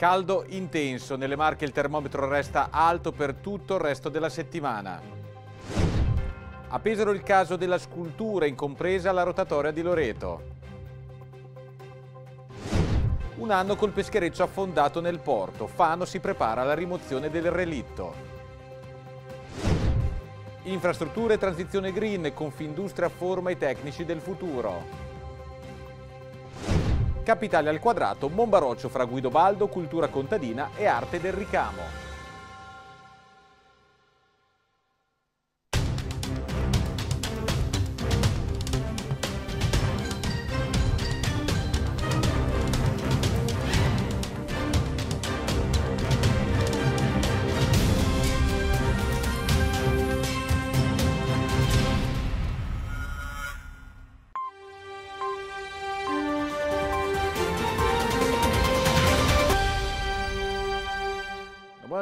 Caldo intenso, nelle Marche il termometro resta alto per tutto il resto della settimana. A Pesaro il caso della scultura, incompresa la rotatoria di Loreto. Un anno col peschereccio affondato nel porto, Fano si prepara alla rimozione del relitto. Infrastrutture e transizione green, Confindustria forma i tecnici del futuro. Capitale al quadrato, Monbaroccio fra Guidobaldo, cultura contadina e arte del ricamo.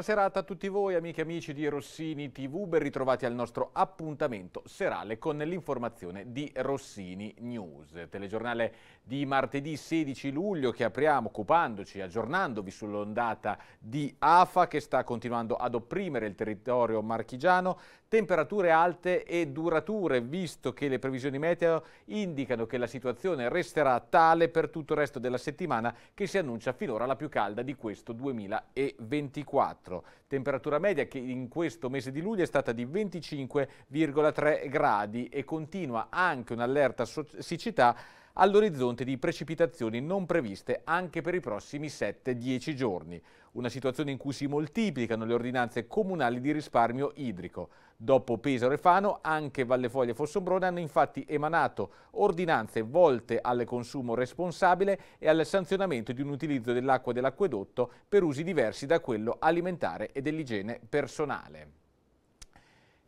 buona serata a tutti voi amiche e amici di Rossini TV, ben ritrovati al nostro appuntamento serale con l'informazione di Rossini News, telegiornale di martedì 16 luglio che apriamo occupandoci, aggiornandovi sull'ondata di AFA che sta continuando ad opprimere il territorio marchigiano, temperature alte e durature visto che le previsioni meteo indicano che la situazione resterà tale per tutto il resto della settimana che si annuncia finora la più calda di questo 2024. 4. Temperatura media che in questo mese di luglio è stata di 25,3 gradi e continua anche un'allerta siccità all'orizzonte di precipitazioni non previste anche per i prossimi 7-10 giorni, una situazione in cui si moltiplicano le ordinanze comunali di risparmio idrico. Dopo Pesaro e Fano, anche Vallefoglia e Fossombrone hanno infatti emanato ordinanze volte al consumo responsabile e al sanzionamento di un utilizzo dell'acqua dell'acquedotto per usi diversi da quello alimentare e dell'igiene personale.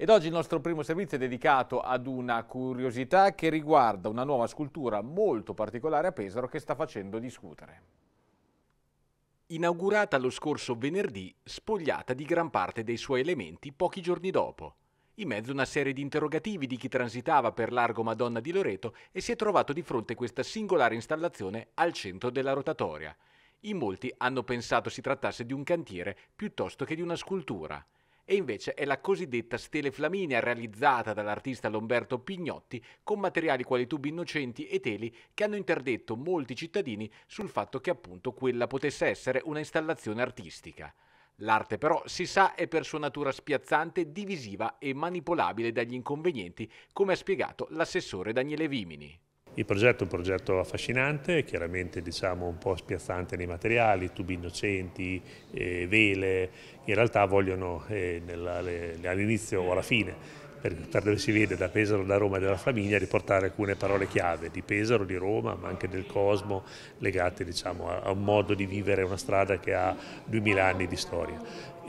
Ed oggi il nostro primo servizio è dedicato ad una curiosità che riguarda una nuova scultura molto particolare a Pesaro che sta facendo discutere. Inaugurata lo scorso venerdì, spogliata di gran parte dei suoi elementi pochi giorni dopo. In mezzo a una serie di interrogativi di chi transitava per largo Madonna di Loreto e si è trovato di fronte a questa singolare installazione al centro della rotatoria. In molti hanno pensato si trattasse di un cantiere piuttosto che di una scultura e invece è la cosiddetta stele flaminia realizzata dall'artista Lomberto Pignotti con materiali quali tubi innocenti e teli che hanno interdetto molti cittadini sul fatto che appunto quella potesse essere una installazione artistica. L'arte però si sa è per sua natura spiazzante, divisiva e manipolabile dagli inconvenienti, come ha spiegato l'assessore Daniele Vimini. Il progetto è un progetto affascinante, chiaramente diciamo, un po' spiazzante nei materiali, tubi innocenti, eh, vele, in realtà vogliono eh, all'inizio o alla fine per, per, dove si vede da Pesaro, da Roma e dalla famiglia, riportare alcune parole chiave di Pesaro, di Roma, ma anche del cosmo, legate diciamo, a, a, un modo di vivere una strada che ha 2000 anni di storia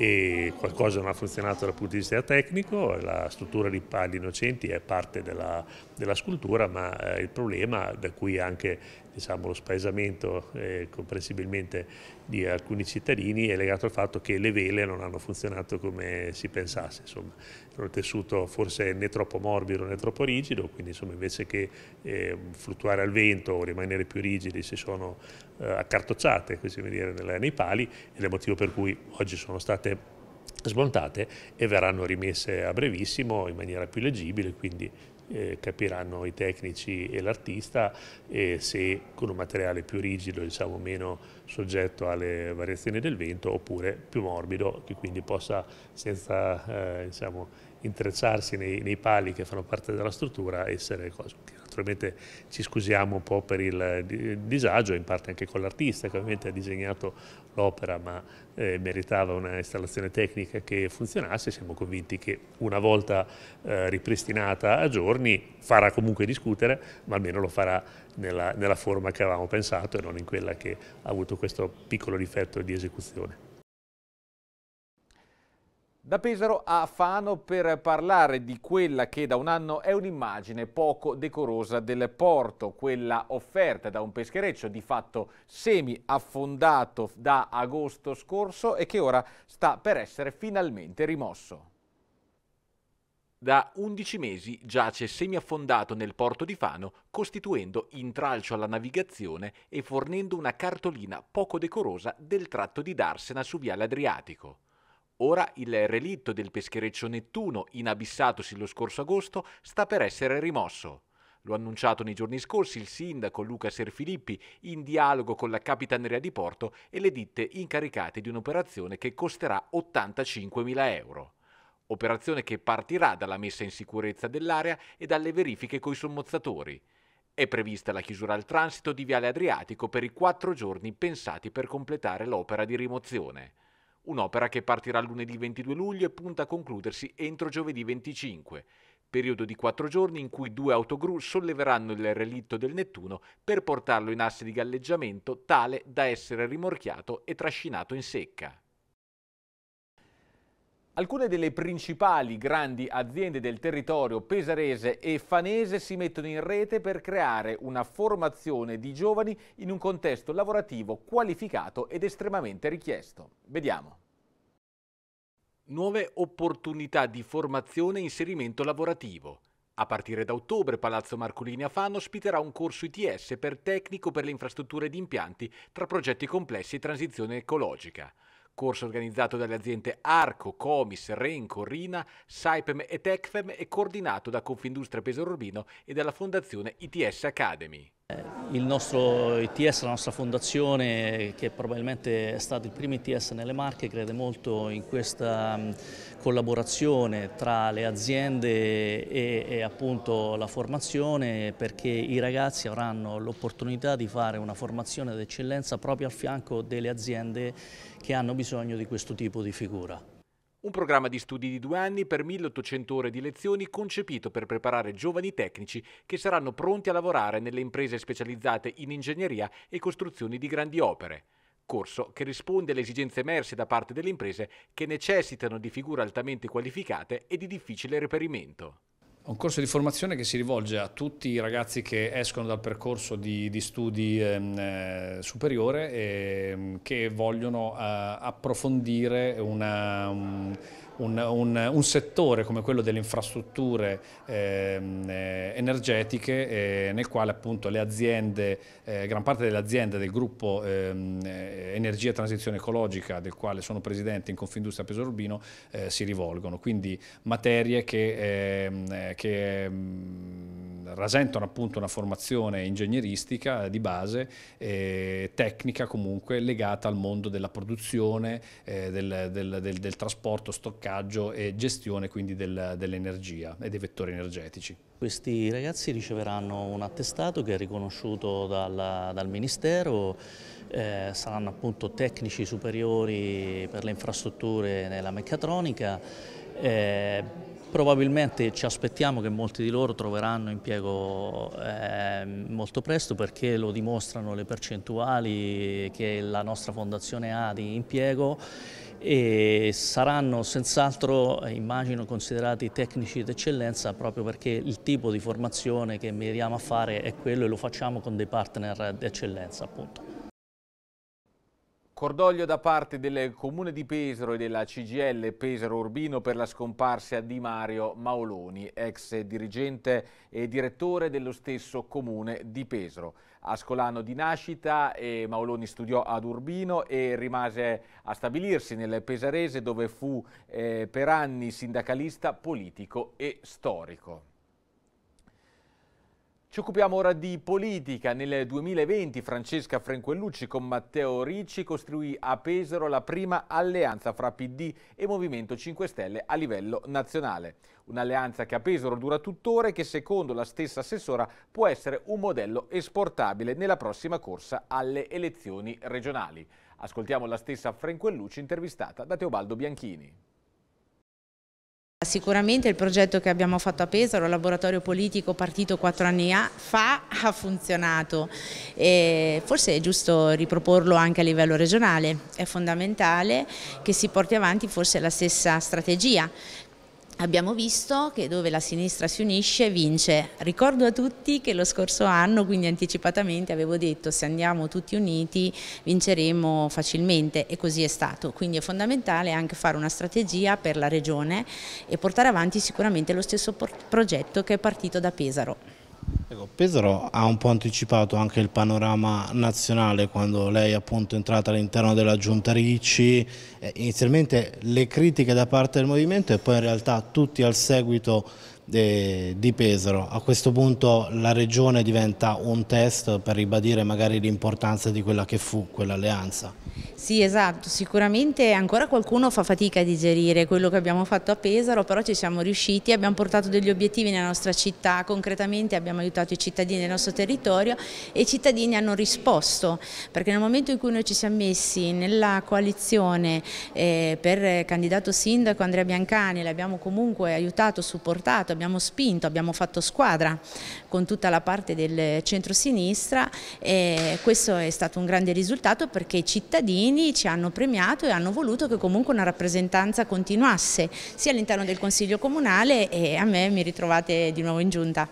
e qualcosa non ha funzionato dal punto di vista tecnico, la struttura di Pagli Innocenti è parte della, della scultura ma eh, il problema da cui anche diciamo, lo spaesamento eh, comprensibilmente di alcuni cittadini è legato al fatto che le vele non hanno funzionato come si pensasse, insomma, era un tessuto forse né troppo morbido né troppo rigido, quindi insomma, invece che eh, fluttuare al vento o rimanere più rigidi si sono eh, accartocciate così dire, nei pali ed è il motivo per cui oggi sono state smontate e verranno rimesse a brevissimo in maniera più leggibile, quindi eh, capiranno i tecnici e l'artista e se con un materiale più rigido, diciamo meno soggetto alle variazioni del vento oppure più morbido che quindi possa senza eh, diciamo, intrecciarsi nei, nei pali che fanno parte della struttura essere cosmico. Naturalmente ci scusiamo un po' per il eh, disagio, in parte anche con l'artista che ovviamente ha disegnato l'opera ma eh, meritava una installazione tecnica che funzionasse, siamo convinti che una volta eh, ripristinata a giorni farà comunque discutere, ma almeno lo farà nella, nella forma che avevamo pensato e non in quella che ha avuto questo piccolo difetto di esecuzione. Da Pesaro a Fano per parlare di quella che da un anno è un'immagine poco decorosa del porto, quella offerta da un peschereccio di fatto semi affondato da agosto scorso e che ora sta per essere finalmente rimosso. Da 11 mesi giace semiaffondato nel porto di Fano, costituendo intralcio alla navigazione e fornendo una cartolina poco decorosa del tratto di Darsena su Viale Adriatico. Ora il relitto del peschereccio Nettuno, inabissatosi lo scorso agosto, sta per essere rimosso. Lo ha annunciato nei giorni scorsi il sindaco Luca Serfilippi in dialogo con la Capitaneria di Porto e le ditte incaricate di un'operazione che costerà 85.000 euro. Operazione che partirà dalla messa in sicurezza dell'area e dalle verifiche coi sommozzatori. È prevista la chiusura al transito di Viale Adriatico per i quattro giorni pensati per completare l'opera di rimozione. Un'opera che partirà lunedì 22 luglio e punta a concludersi entro giovedì 25, periodo di quattro giorni in cui due autogru solleveranno il relitto del Nettuno per portarlo in asse di galleggiamento tale da essere rimorchiato e trascinato in secca. Alcune delle principali grandi aziende del territorio pesarese e fanese si mettono in rete per creare una formazione di giovani in un contesto lavorativo qualificato ed estremamente richiesto. Vediamo. Nuove opportunità di formazione e inserimento lavorativo. A partire da ottobre Palazzo Marcolini a Fano ospiterà un corso ITS per tecnico per le infrastrutture di impianti tra progetti complessi e transizione ecologica corso organizzato dalle aziende Arco, Comis, Renco, Rina, Saipem e Tecfem e coordinato da Confindustria Pesaro Urbino e dalla Fondazione ITS Academy. Eh, il nostro ITS, la nostra fondazione, che probabilmente è stato il primo ITS nelle Marche, crede molto in questa mm, collaborazione tra le aziende e, e appunto la formazione perché i ragazzi avranno l'opportunità di fare una formazione d'eccellenza proprio al fianco delle aziende che hanno bisogno di questo tipo di figura. Un programma di studi di due anni per 1800 ore di lezioni concepito per preparare giovani tecnici che saranno pronti a lavorare nelle imprese specializzate in ingegneria e costruzioni di grandi opere. Corso che risponde alle esigenze emerse da parte delle imprese che necessitano di figure altamente qualificate e di difficile reperimento. È un corso di formazione che si rivolge a tutti i ragazzi che escono dal percorso di, di studi ehm, eh, superiore e ehm, che vogliono eh, approfondire una, um, un, un, un settore come quello delle infrastrutture ehm, eh, energetiche eh, nel quale appunto le aziende, eh, gran parte delle aziende del gruppo ehm, eh, Energia Transizione Ecologica del quale sono presidente in Confindustria Peso Urbino eh, si rivolgono, quindi materie che, ehm, eh, che rasentano appunto una formazione ingegneristica di base, eh, tecnica comunque legata al mondo della produzione, eh, del, del, del, del, trasporto, stock stoccaggio e gestione quindi del, dell'energia e dei vettori energetici. Questi ragazzi riceveranno un attestato che è riconosciuto dal, dal Ministero, eh, saranno appunto tecnici superiori per le infrastrutture nella meccatronica, eh, probabilmente ci aspettiamo che molti di loro troveranno impiego eh, molto presto perché lo dimostrano le percentuali che la nostra fondazione ha di impiego e saranno senz'altro, eh, immagino, considerati tecnici d'eccellenza proprio perché il tipo di formazione che miriamo a fare è quello e lo facciamo con dei partner d'eccellenza appunto. Cordoglio da parte del Comune di Pesaro e della CGL Pesaro Urbino per la scomparsa di Mario Maoloni, ex dirigente e direttore dello stesso Comune di Pesaro ascolano di nascita e Maoloni studiò ad Urbino e rimase a stabilirsi nel Pesarese dove fu eh, per anni sindacalista, politico e storico. Ci occupiamo ora di politica. Nel 2020 Francesca Frenquellucci con Matteo Ricci costruì a Pesaro la prima alleanza fra PD e Movimento 5 Stelle a livello nazionale. Un'alleanza che a Pesaro dura tuttora e che secondo la stessa assessora può essere un modello esportabile nella prossima corsa alle elezioni regionali. Ascoltiamo la stessa Frenquellucci intervistata da Teobaldo Bianchini. Sicuramente il progetto che abbiamo fatto a Pesaro, laboratorio politico partito quattro anni fa, ha funzionato e forse è giusto riproporlo anche a livello regionale. È fondamentale che si porti avanti forse la stessa strategia, Abbiamo visto che dove la sinistra si unisce vince. Ricordo a tutti che lo scorso anno, quindi anticipatamente, avevo detto se andiamo tutti uniti vinceremo facilmente e così è stato. Quindi è fondamentale anche fare una strategia per la regione e portare avanti sicuramente lo stesso progetto che è partito da Pesaro. Ecco, Pesaro ha un po' anticipato anche il panorama nazionale quando lei è entrata all'interno della Giunta Ricci, eh, inizialmente le critiche da parte del movimento e poi in realtà tutti al seguito di Pesaro. A questo punto la regione diventa un test per ribadire magari l'importanza di quella che fu quell'alleanza. Sì esatto, sicuramente ancora qualcuno fa fatica a digerire quello che abbiamo fatto a Pesaro, però ci siamo riusciti, abbiamo portato degli obiettivi nella nostra città, concretamente abbiamo aiutato i cittadini del nostro territorio e i cittadini hanno risposto, perché nel momento in cui noi ci siamo messi nella coalizione eh, per candidato sindaco Andrea Biancani, l'abbiamo comunque aiutato, supportato, abbiamo spinto, abbiamo fatto squadra con tutta la parte del centro-sinistra e questo è stato un grande risultato perché i cittadini ci hanno premiato e hanno voluto che comunque una rappresentanza continuasse sia all'interno del Consiglio Comunale e a me mi ritrovate di nuovo in giunta.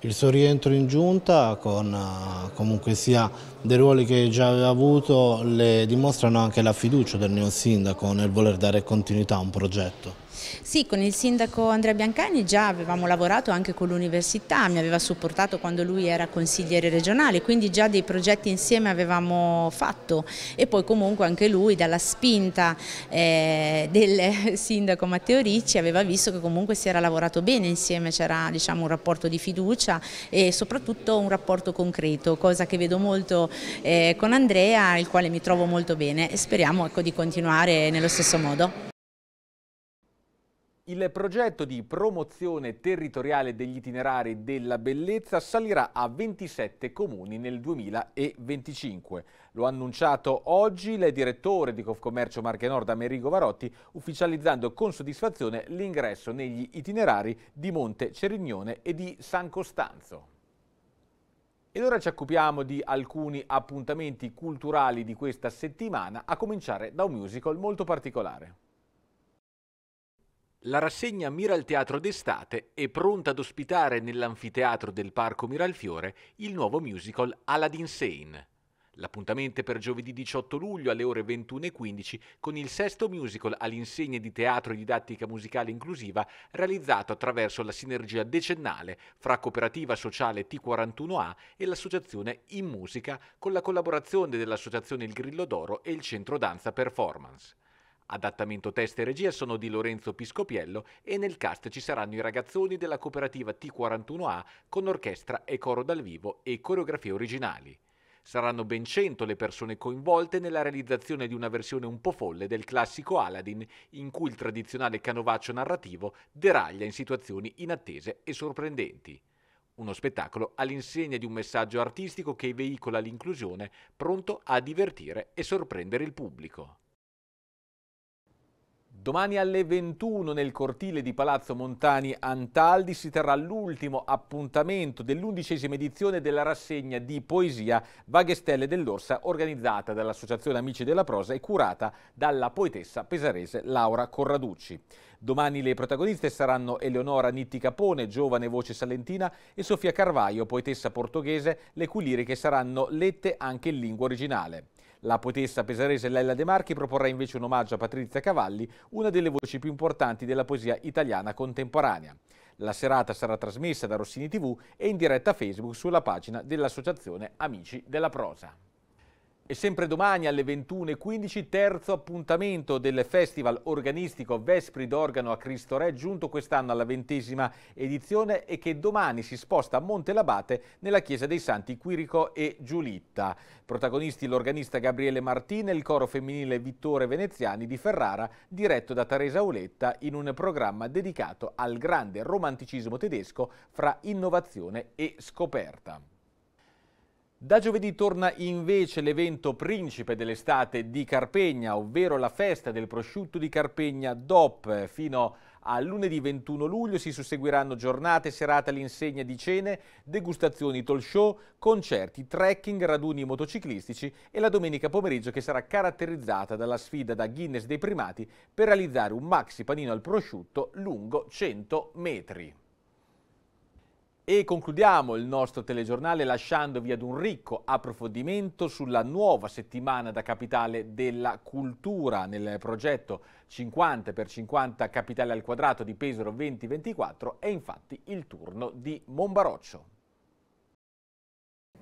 Il suo rientro in giunta con eh, comunque sia dei ruoli che già aveva avuto le dimostrano anche la fiducia del neo sindaco nel voler dare continuità a un progetto. Sì, con il sindaco Andrea Biancani già avevamo lavorato anche con l'università, mi aveva supportato quando lui era consigliere regionale, quindi già dei progetti insieme avevamo fatto e poi comunque anche lui dalla spinta eh, del sindaco Matteo Ricci aveva visto che comunque si era lavorato bene insieme, c'era diciamo, un rapporto di fiducia e soprattutto un rapporto concreto, cosa che vedo molto eh, con Andrea, il quale mi trovo molto bene e speriamo ecco, di continuare nello stesso modo. Il progetto di promozione territoriale degli itinerari della bellezza salirà a 27 comuni nel 2025. Lo ha annunciato oggi il direttore di Confcommercio Marche Nord Amerigo Varotti, ufficializzando con soddisfazione l'ingresso negli itinerari di Monte Cerignone e di San Costanzo. Ed ora ci occupiamo di alcuni appuntamenti culturali di questa settimana, a cominciare da un musical molto particolare. La rassegna Miral Teatro d'estate è pronta ad ospitare nell'anfiteatro del Parco Miralfiore il nuovo musical Aladdin Sane. L'appuntamento è per giovedì 18 luglio alle ore 21.15 con il sesto musical all'insegna di teatro e didattica musicale inclusiva realizzato attraverso la sinergia decennale fra Cooperativa Sociale T41A e l'associazione In Musica con la collaborazione dell'associazione Il Grillo d'Oro e il Centro Danza Performance. Adattamento test e regia sono di Lorenzo Piscopiello e nel cast ci saranno i ragazzoni della cooperativa T41A con orchestra e coro dal vivo e coreografie originali. Saranno ben 100 le persone coinvolte nella realizzazione di una versione un po' folle del classico Aladdin, in cui il tradizionale canovaccio narrativo deraglia in situazioni inattese e sorprendenti. Uno spettacolo all'insegna di un messaggio artistico che veicola l'inclusione, pronto a divertire e sorprendere il pubblico. Domani alle 21 nel cortile di Palazzo Montani Antaldi si terrà l'ultimo appuntamento dell'undicesima edizione della rassegna di poesia Vaghe Stelle dell'Orsa organizzata dall'Associazione Amici della Prosa e curata dalla poetessa pesarese Laura Corraducci. Domani le protagoniste saranno Eleonora Nitti Capone, giovane voce salentina, e Sofia Carvaio, poetessa portoghese, le cui liriche saranno lette anche in lingua originale. La poetessa pesarese Lella De Marchi proporrà invece un omaggio a Patrizia Cavalli, una delle voci più importanti della poesia italiana contemporanea. La serata sarà trasmessa da Rossini TV e in diretta Facebook sulla pagina dell'Associazione Amici della Prosa. E sempre domani alle 21.15, terzo appuntamento del festival organistico Vespri d'Organo a Cristo Re, giunto quest'anno alla ventesima edizione e che domani si sposta a Monte Labate nella chiesa dei Santi Quirico e Giulitta. Protagonisti l'organista Gabriele Martini e il coro femminile Vittore Veneziani di Ferrara, diretto da Teresa Uletta in un programma dedicato al grande romanticismo tedesco fra innovazione e scoperta. Da giovedì torna invece l'evento principe dell'estate di Carpegna, ovvero la festa del prosciutto di Carpegna DOP. Fino a lunedì 21 luglio si susseguiranno giornate serate all'insegna di cene, degustazioni, talk show, concerti, trekking, raduni motociclistici e la domenica pomeriggio che sarà caratterizzata dalla sfida da Guinness dei primati per realizzare un maxi panino al prosciutto lungo 100 metri. E concludiamo il nostro telegiornale lasciandovi ad un ricco approfondimento sulla nuova settimana da capitale della cultura nel progetto 50 per 50 Capitale al Quadrato di Pesaro 2024 è infatti il turno di Monbaroccio.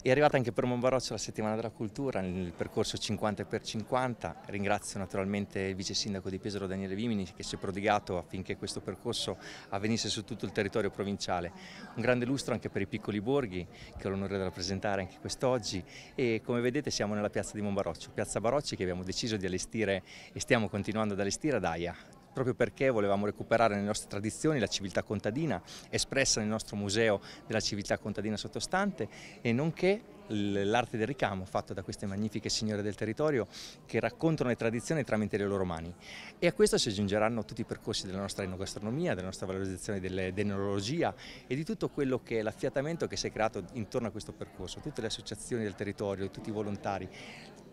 È arrivata anche per Monbaroccio la settimana della cultura nel percorso 50x50. Ringrazio naturalmente il vice sindaco di Pesaro Daniele Vimini che si è prodigato affinché questo percorso avvenisse su tutto il territorio provinciale. Un grande lustro anche per i piccoli borghi che ho l'onore di rappresentare anche quest'oggi e come vedete siamo nella piazza di Monbaroccio, piazza Barocci che abbiamo deciso di allestire e stiamo continuando ad allestire ad Aia, proprio perché volevamo recuperare le nostre tradizioni, la civiltà contadina espressa nel nostro museo della civiltà contadina sottostante e nonché l'arte del ricamo fatto da queste magnifiche signore del territorio che raccontano le tradizioni tramite le loro mani e a questo si aggiungeranno tutti i percorsi della nostra enogastronomia, della nostra valorizzazione dell'enologia e di tutto quello che è l'affiatamento che si è creato intorno a questo percorso, tutte le associazioni del territorio, tutti i volontari,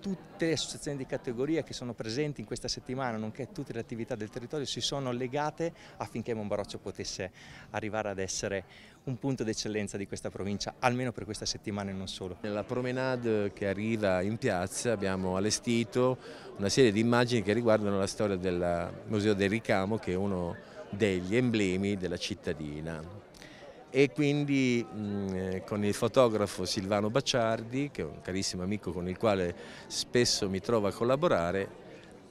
tutte le associazioni di categoria che sono presenti in questa settimana, nonché tutte le attività del territorio, si sono legate affinché Monbaroccio potesse arrivare ad essere un punto d'eccellenza di questa provincia, almeno per questa settimana e non solo. Nella promenade che arriva in piazza abbiamo allestito una serie di immagini che riguardano la storia del Museo del Ricamo, che è uno degli emblemi della cittadina e quindi mh, mm, eh, con il fotografo Silvano Bacciardi, che è un carissimo amico con il quale spesso mi trovo a collaborare,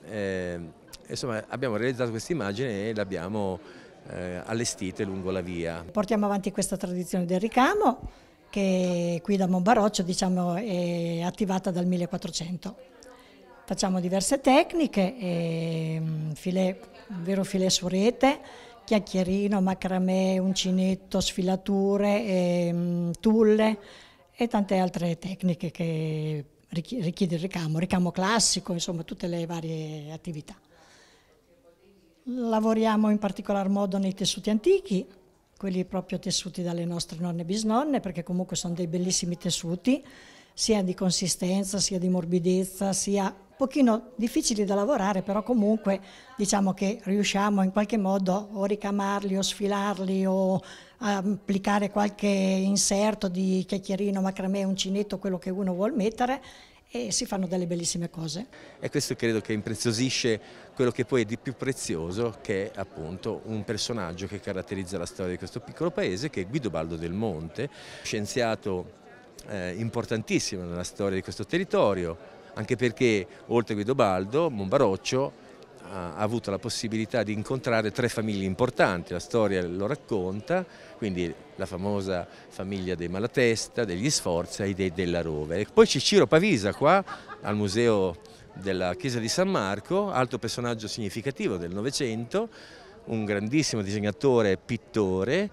eh, insomma, abbiamo realizzato questa immagine e l'abbiamo eh, allestita lungo la via. Portiamo avanti questa tradizione del ricamo che qui da Monbaroccio diciamo, è attivata dal 1400. Facciamo diverse tecniche, eh, mm, filet, vero filet su rete, chiacchierino, macramè, uncinetto, sfilature, e, ehm, tulle e tante altre tecniche che richiede il ricamo, ricamo classico, insomma tutte le varie attività. Lavoriamo in particolar modo nei tessuti antichi, quelli proprio tessuti dalle nostre nonne e bisnonne, perché comunque sono dei bellissimi tessuti, sia di consistenza, sia di morbidezza, sia pochino difficili da lavorare, però comunque diciamo che riusciamo in qualche modo o ricamarli o sfilarli o applicare qualche inserto di chiacchierino, macramè, uncinetto, quello che uno vuol mettere e si fanno delle bellissime cose. E questo credo che impreziosisce quello che poi è di più prezioso che è appunto un personaggio che caratterizza la storia di questo piccolo paese che è Guido Baldo del Monte, scienziato eh, importantissimo nella storia di questo territorio, anche perché oltre a Guido Baldo, Monbaroccio eh, ha avuto la possibilità di incontrare tre famiglie importanti, la storia lo racconta, quindi la famosa famiglia dei Malatesta, degli Sforza e dei Della Rovere. poi c'è Ciro Pavisa qua al museo della chiesa di San Marco, altro personaggio significativo del Novecento, un grandissimo disegnatore e pittore,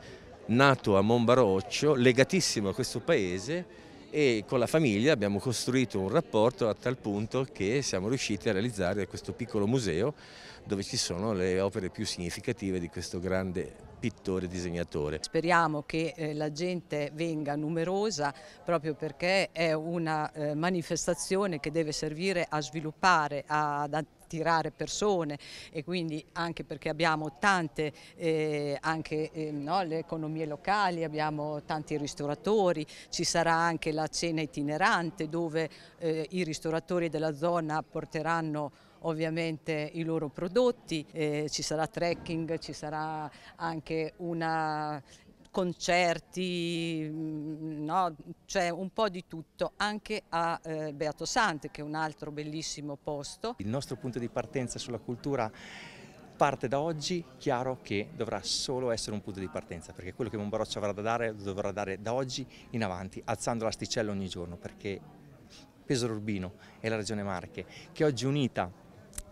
nato a Monbaroccio, legatissimo a questo paese e con la famiglia abbiamo costruito un rapporto a tal punto che siamo riusciti a realizzare questo piccolo museo dove ci sono le opere più significative di questo grande pittore e disegnatore. Speriamo che eh, la gente venga numerosa proprio perché è una eh, manifestazione che deve servire a sviluppare, ad attivare attirare persone e quindi anche perché abbiamo tante eh, anche, eh, no, le economie locali, abbiamo tanti ristoratori, ci sarà anche la cena itinerante dove eh, i ristoratori della zona porteranno ovviamente i loro prodotti, eh, ci sarà trekking, ci sarà anche una concerti, mm, no? c'è un po' di tutto, anche a eh, Beato Sante che è un altro bellissimo posto. Il nostro punto di partenza sulla cultura parte da oggi, chiaro che dovrà solo essere un punto di partenza, perché quello che Monbaroccio avrà da dare lo dovrà dare da oggi in avanti, alzando l'asticella ogni giorno, perché Pesaro Urbino e la Regione Marche, che oggi unita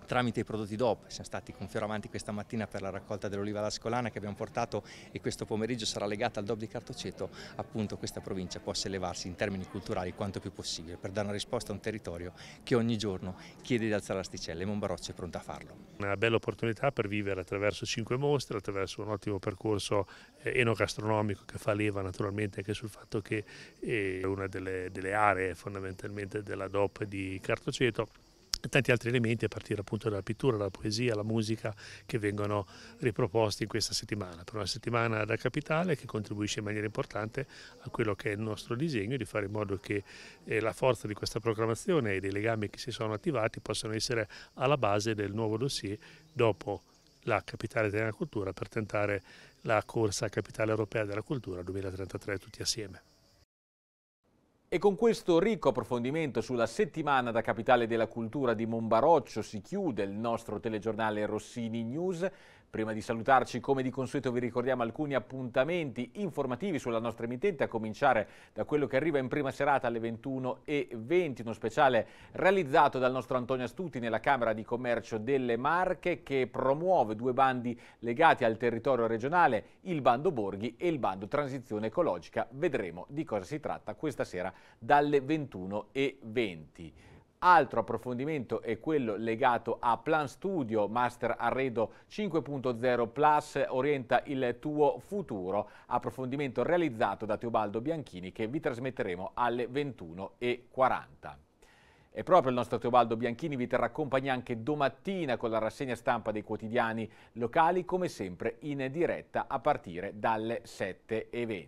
tramite i prodotti DOP. Siamo stati con Fioravanti questa mattina per la raccolta dell'oliva d'Ascolana che abbiamo portato e questo pomeriggio sarà legata al DOP di Cartoceto, appunto questa provincia possa elevarsi in termini culturali quanto più possibile per dare una risposta a un territorio che ogni giorno chiede di alzare l'asticella e Monbaroccio è pronta a farlo. Una bella opportunità per vivere attraverso cinque mostre, attraverso un ottimo percorso eh, enogastronomico che fa leva naturalmente anche sul fatto che eh, è una delle, delle aree fondamentalmente della DOP di Cartoceto tanti altri elementi a partire appunto dalla pittura, dalla poesia, dalla musica che vengono riproposti in questa settimana, per una settimana da capitale che contribuisce in maniera importante a quello che è il nostro disegno di fare in modo che eh, la forza di questa programmazione e dei legami che si sono attivati possano essere alla base del nuovo dossier dopo la capitale della cultura per tentare la corsa capitale europea della cultura 2033 tutti assieme. E con questo ricco approfondimento sulla settimana da capitale della cultura di Monbaroccio si chiude il nostro telegiornale Rossini News. Prima di salutarci, come di consueto, vi ricordiamo alcuni appuntamenti informativi sulla nostra emittente, a cominciare da quello che arriva in prima serata alle 21.20, uno speciale realizzato dal nostro Antonio Astuti nella Camera di Commercio delle Marche che promuove due bandi legati al territorio regionale, il bando Borghi e il bando Transizione Ecologica. Vedremo di cosa si tratta questa sera dalle 21.20. Altro approfondimento è quello legato a Plan Studio Master Arredo 5.0 Plus orienta il tuo futuro, approfondimento realizzato da Teobaldo Bianchini che vi trasmetteremo alle 21.40. E proprio il nostro Teobaldo Bianchini vi terrà compagnia anche domattina con la rassegna stampa dei quotidiani locali, come sempre in diretta a partire dalle 7.20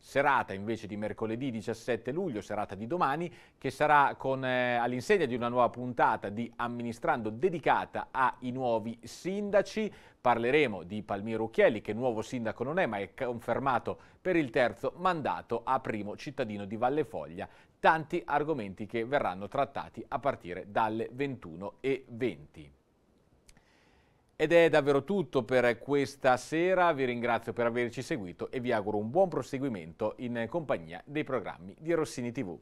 serata invece di mercoledì 17 luglio, serata di domani, che sarà con, eh, all'insegna di una nuova puntata di Amministrando dedicata ai nuovi sindaci. Parleremo di Palmiro Ucchielli, che nuovo sindaco non è, ma è confermato per il terzo mandato a primo cittadino di Valle Foglia. Tanti argomenti che verranno trattati a partire dalle 21.20. Ed è davvero tutto per questa sera, vi ringrazio per averci seguito e vi auguro un buon proseguimento in compagnia dei programmi di Rossini TV.